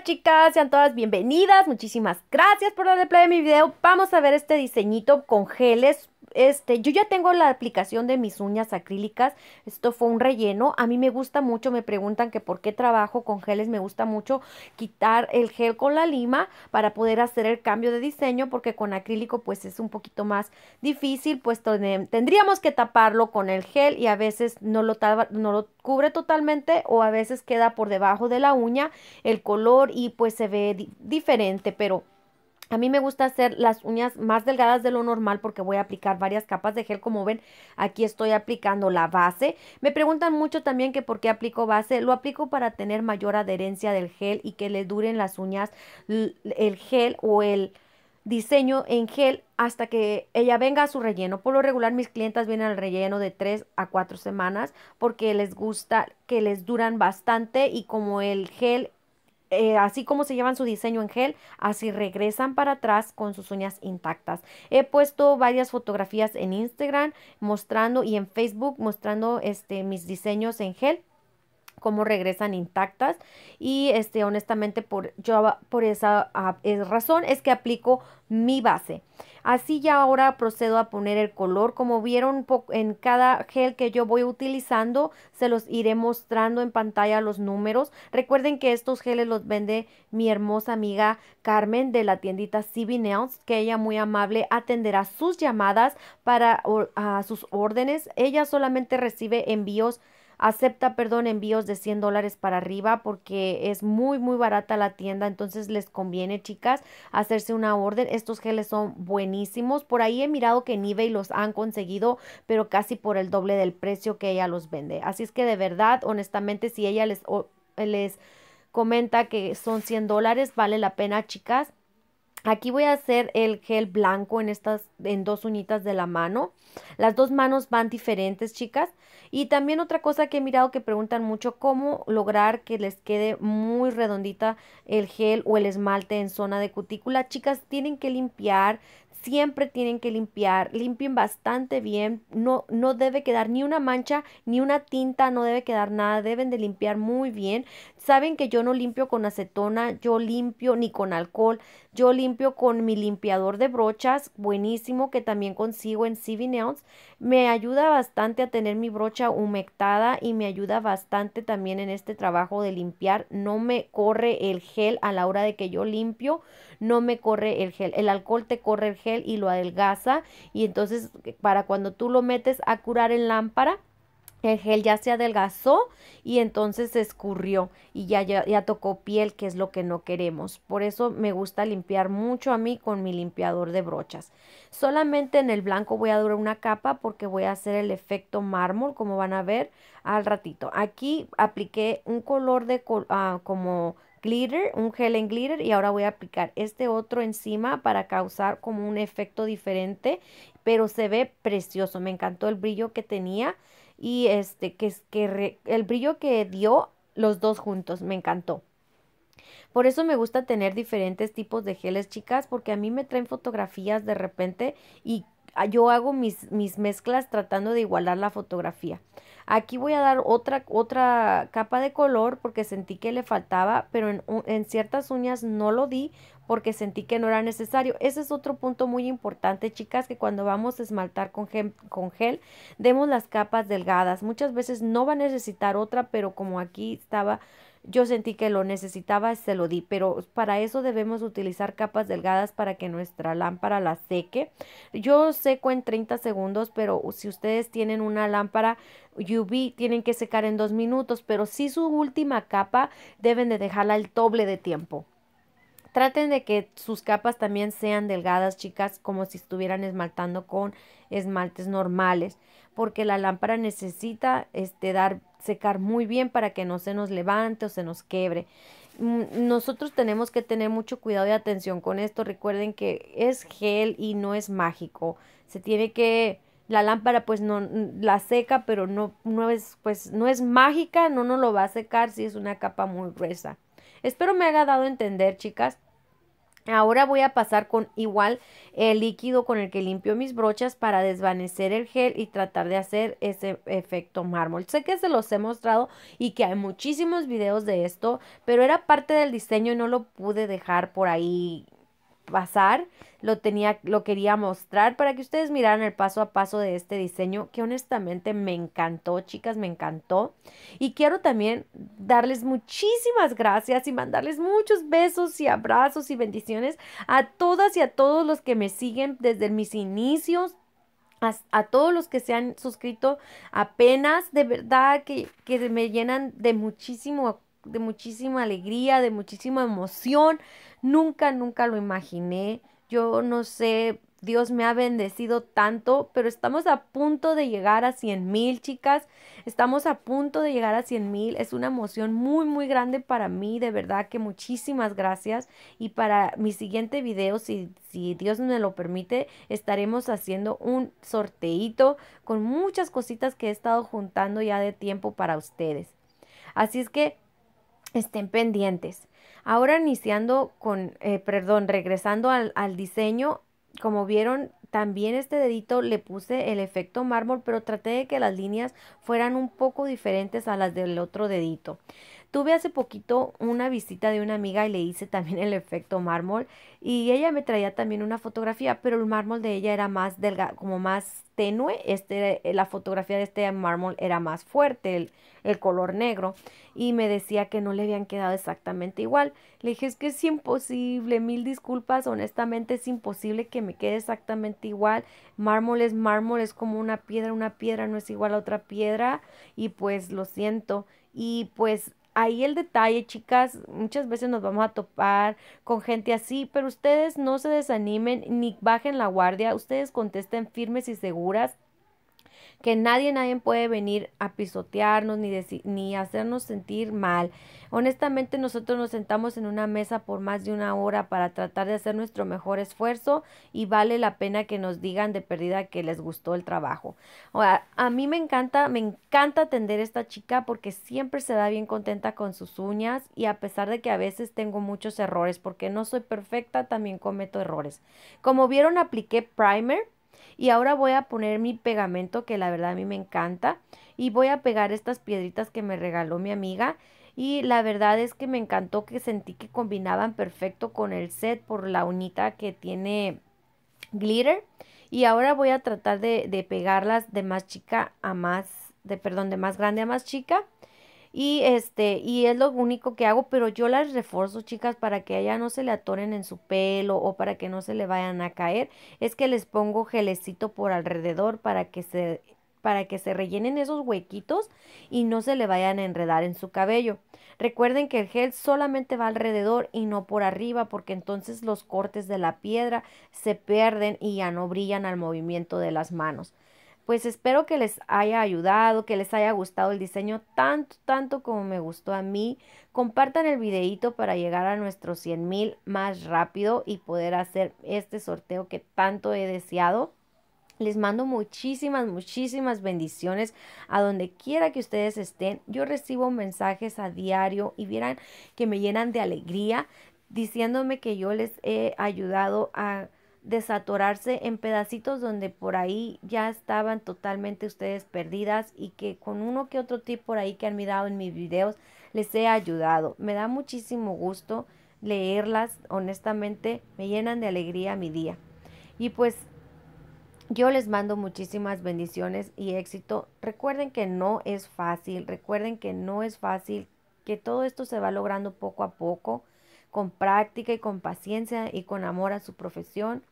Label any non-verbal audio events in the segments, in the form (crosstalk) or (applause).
chicas, sean todas bienvenidas, muchísimas gracias por darle play a mi video. Vamos a ver este diseñito con geles este, yo ya tengo la aplicación de mis uñas acrílicas. Esto fue un relleno. A mí me gusta mucho. Me preguntan que por qué trabajo con geles. Me gusta mucho quitar el gel con la lima para poder hacer el cambio de diseño porque con acrílico pues es un poquito más difícil. Pues tendríamos que taparlo con el gel y a veces no lo, no lo cubre totalmente o a veces queda por debajo de la uña el color y pues se ve diferente. Pero a mí me gusta hacer las uñas más delgadas de lo normal porque voy a aplicar varias capas de gel. Como ven, aquí estoy aplicando la base. Me preguntan mucho también que por qué aplico base. Lo aplico para tener mayor adherencia del gel y que le duren las uñas el gel o el diseño en gel hasta que ella venga a su relleno. Por lo regular mis clientas vienen al relleno de 3 a 4 semanas porque les gusta que les duran bastante y como el gel eh, así como se llevan su diseño en gel, así regresan para atrás con sus uñas intactas. He puesto varias fotografías en Instagram mostrando y en Facebook mostrando este, mis diseños en gel cómo regresan intactas y este honestamente por yo por esa ah, razón es que aplico mi base así ya ahora procedo a poner el color como vieron en cada gel que yo voy utilizando se los iré mostrando en pantalla los números recuerden que estos geles los vende mi hermosa amiga Carmen de la tiendita CB Nails que ella muy amable atenderá sus llamadas para sus órdenes ella solamente recibe envíos acepta, perdón, envíos de 100 dólares para arriba porque es muy, muy barata la tienda. Entonces les conviene, chicas, hacerse una orden. Estos geles son buenísimos. Por ahí he mirado que en eBay los han conseguido, pero casi por el doble del precio que ella los vende. Así es que de verdad, honestamente, si ella les, les comenta que son 100 dólares, vale la pena, chicas Aquí voy a hacer el gel blanco en estas, en dos uñitas de la mano. Las dos manos van diferentes, chicas. Y también otra cosa que he mirado que preguntan mucho, cómo lograr que les quede muy redondita el gel o el esmalte en zona de cutícula. Chicas, tienen que limpiar, siempre tienen que limpiar, limpien bastante bien, no, no debe quedar ni una mancha, ni una tinta, no debe quedar nada, deben de limpiar muy bien. Saben que yo no limpio con acetona, yo limpio ni con alcohol, yo limpio con mi limpiador de brochas, buenísimo, que también consigo en CV Nails. Me ayuda bastante a tener mi brocha humectada y me ayuda bastante también en este trabajo de limpiar. No me corre el gel a la hora de que yo limpio, no me corre el gel. El alcohol te corre el gel y lo adelgaza y entonces eh, para cuando tú lo metes a curar en lámpara, el gel ya se adelgazó y entonces se escurrió y ya, ya, tocó piel, que es lo que no queremos. Por eso me gusta limpiar mucho a mí con mi limpiador de brochas. Solamente en el blanco voy a durar una capa porque voy a hacer el efecto mármol, como van a ver al ratito. Aquí apliqué un color de ah, como glitter, un gel en glitter y ahora voy a aplicar este otro encima para causar como un efecto diferente, pero se ve precioso, me encantó el brillo que tenía y este que, es que el brillo que dio los dos juntos, me encantó. Por eso me gusta tener diferentes tipos de geles, chicas, porque a mí me traen fotografías de repente y Ah, yo hago mis, mis mezclas tratando de igualar la fotografía. Aquí voy a dar otra, otra capa de color porque sentí que le faltaba, pero en, ciertas uñas no lo di porque sentí que no era necesario. Ese es otro punto muy importante, chicas, que cuando vamos a esmaltar con con gel, demos las capas delgadas. Muchas veces no va a necesitar otra, pero como aquí estaba yo sentí que lo necesitaba, se lo di, pero para eso debemos utilizar capas delgadas para que nuestra lámpara la seque. Yo seco en 30 segundos, pero si ustedes tienen una lámpara UV, tienen que secar en dos minutos, pero si su última capa deben de dejarla el doble de tiempo. Traten de que sus capas también sean delgadas, chicas, como si estuvieran esmaltando con esmaltes normales, porque la lámpara necesita este, dar secar muy bien para que no se nos levante o se nos quebre. Mm, nosotros tenemos que tener mucho cuidado y atención con esto. Recuerden que es gel y no es mágico. Se tiene que la lámpara pues no mm, la seca, pero no no es pues no es mágica, no no lo va a secar si es una capa muy gruesa. Espero me haya dado a entender, chicas. Ahora voy a pasar con igual el líquido con el que limpio mis brochas para desvanecer el gel y tratar de hacer ese efecto mármol. Sé que se los he mostrado y que hay muchísimos videos de esto, pero era parte del diseño y no lo pude dejar por ahí pasar, lo tenía, lo quería mostrar para que ustedes miraran el paso a paso de este diseño que honestamente me encantó, chicas, me encantó. Y quiero también darles muchísimas gracias y mandarles muchos besos y abrazos y bendiciones a todas y a todos los que me siguen desde mis inicios. A, todos los que se han suscrito apenas, de verdad que, que me llenan de muchísimo de muchísima alegría, de muchísima emoción. Nunca, nunca lo imaginé. Yo no sé Dios me ha bendecido tanto, pero estamos a punto de llegar a 100 mil, chicas. Estamos a punto de llegar a 100 mil. Es una emoción muy, muy grande para mí. De verdad que muchísimas gracias. Y para mi siguiente video, si, Dios me lo permite, estaremos haciendo un sorteito con muchas cositas que he estado juntando ya de tiempo para ustedes. Así es que estén pendientes. Ahora iniciando con, eh, perdón, regresando al, al diseño, como vieron, también este dedito le puse el efecto mármol, pero traté de que las líneas fueran un poco diferentes a las del otro dedito. Tuve hace poquito una visita de una amiga y le hice también el efecto mármol y ella me traía también una fotografía, pero el mármol de ella era más delgado, como más tenue, este, eh, la fotografía de este mármol era más fuerte, el, el color negro, y me decía que no le habían quedado exactamente igual. Le dije, es que es imposible, mil disculpas, honestamente es imposible que me quede exactamente igual. Mármol es mármol, es como una piedra, una piedra no es igual a otra piedra, y pues lo siento. Y pues ahí el detalle, chicas, muchas veces nos vamos a topar con gente así, pero ustedes no se desanimen ni bajen la guardia, ustedes contesten firmes y seguras que nadie, nadie puede venir a pisotearnos ni, ni hacernos sentir mal. Honestamente nosotros nos sentamos en una mesa por más de una hora para tratar de hacer nuestro mejor esfuerzo y vale la pena que nos digan de pérdida que les gustó el trabajo. Ahora, a mí me encanta, me encanta atender a esta chica porque siempre se da bien contenta con sus uñas y a pesar de que a veces tengo muchos errores porque no soy perfecta, también cometo errores. Como vieron, apliqué primer y ahora voy a poner mi pegamento que la verdad a mí me encanta y voy a pegar estas piedritas que me regaló mi amiga y la verdad es que me encantó que sentí que combinaban perfecto con el set por la unita que tiene glitter y ahora voy a tratar de, de pegarlas de más chica a más, de perdón, de más grande a más chica y este, y es lo único que hago, pero yo las reforzo, chicas, para que allá no se le atoren en su pelo o para que no se le vayan a caer. Es que les pongo gelecito por alrededor para que se para que se rellenen esos huequitos y no se le vayan a enredar en su cabello. Recuerden que el gel solamente va alrededor y no por arriba porque entonces los cortes de la piedra se pierden y ya no brillan al movimiento de las manos. Pues espero que les haya ayudado, que les haya gustado el diseño tanto, tanto como me gustó a mí. Compartan el videito para llegar a nuestros 100 mil más rápido y poder hacer este sorteo que tanto he deseado. Les mando muchísimas, muchísimas bendiciones a donde quiera que ustedes estén. Yo recibo mensajes a diario y vieran que me llenan de alegría diciéndome que yo les he ayudado a desatorarse en pedacitos donde por ahí ya estaban totalmente ustedes perdidas y que con uno que otro tipo por ahí que han mirado en mis videos les he ayudado. Me da muchísimo gusto leerlas, honestamente me llenan de alegría mi día. Y pues yo les mando muchísimas bendiciones y éxito. Recuerden que no es fácil, recuerden que no es fácil, que todo esto se va logrando poco a poco con práctica y con paciencia y con amor a su profesión.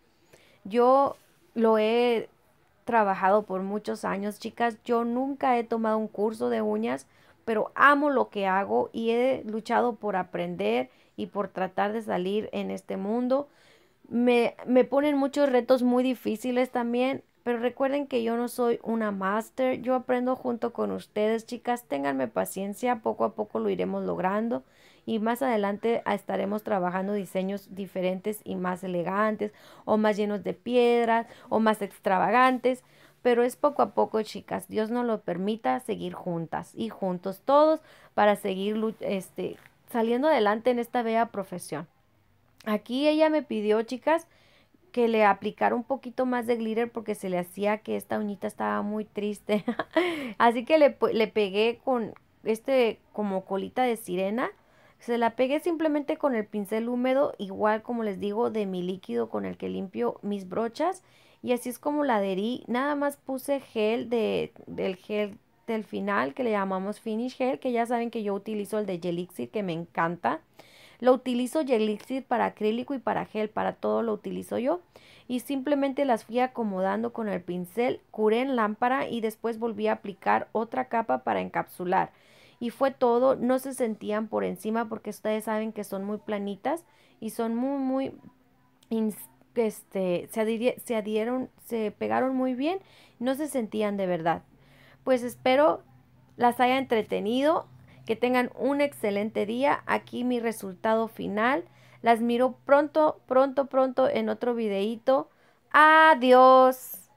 Yo lo he trabajado por muchos años, chicas. Yo nunca he tomado un curso de uñas, pero amo lo que hago y he luchado por aprender y por tratar de salir en este mundo. Me, ponen muchos retos muy difíciles también, pero recuerden que yo no soy una máster, yo aprendo junto con ustedes, chicas, ténganme paciencia, poco a poco lo iremos logrando y más adelante estaremos trabajando diseños diferentes y más elegantes o más llenos de piedras o más extravagantes. Pero es poco a poco, chicas. Dios nos lo permita seguir juntas y juntos todos para seguir este, saliendo adelante en esta bella profesión. Aquí ella me pidió, chicas, que le aplicara un poquito más de glitter porque se le hacía que esta uñita estaba muy triste. (laughs) Así que le, le, pegué con este como colita de sirena se la pegué simplemente con el pincel húmedo, igual como les digo, de mi líquido con el que limpio mis brochas. Y así es como la adherí. Nada más puse gel del gel del final que le llamamos Finish Gel, que ya saben que yo utilizo el de Gelixir que me encanta. Lo utilizo Gelixir para acrílico y para gel, para todo lo utilizo yo. Y simplemente las fui acomodando con el pincel, curé en lámpara y después volví a aplicar otra capa para encapsular y fue todo, no se sentían por encima porque ustedes saben que son muy planitas y son muy, muy, este, se, se adhieron, se pegaron muy bien, no se sentían de verdad. Pues espero las haya entretenido, que tengan un excelente día. Aquí mi resultado final. Las miro pronto, pronto, pronto en otro videíto. Adiós.